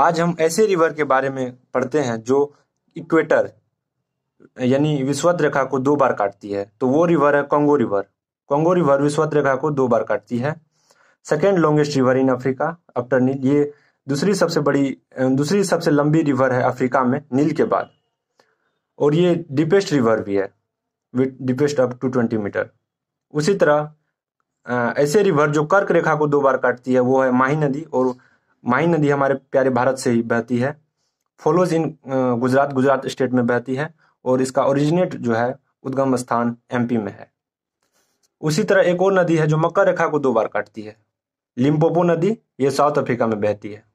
आज हम ऐसे रिवर के बारे में पढ़ते हैं जो इक्वेटर यानी विश्वत रेखा को दो बार काटती है तो वो रिवर है कॉन्गो रिवर कॉन्गो रिवर विश्वत रेखा को दो बार काटती है second longest river in Africa after Nile ये दूसरी सबसे बड़ी दूसरी सबसे लंबी रिवर है अफ्रीका में नील के बाद और ये डीपेस्ट रिवर भी है with deepest up to twenty metre उसी तरह ऐसे रिवर जो कर्क रेखा को दो बार काटती है वो है माही नदी और माही नदी हमारे प्यारे भारत से ही बहती है follows in Gujarat Gujarat state में बहती है और इसका ओरिजिनेट जो है उद्गम स्थान एमपी में है उसी तरह एक और नदी है जो मकर रेखा को दो बार काटती है लिम्पोपो नदी ये साउथ अफ्रीका में बहती है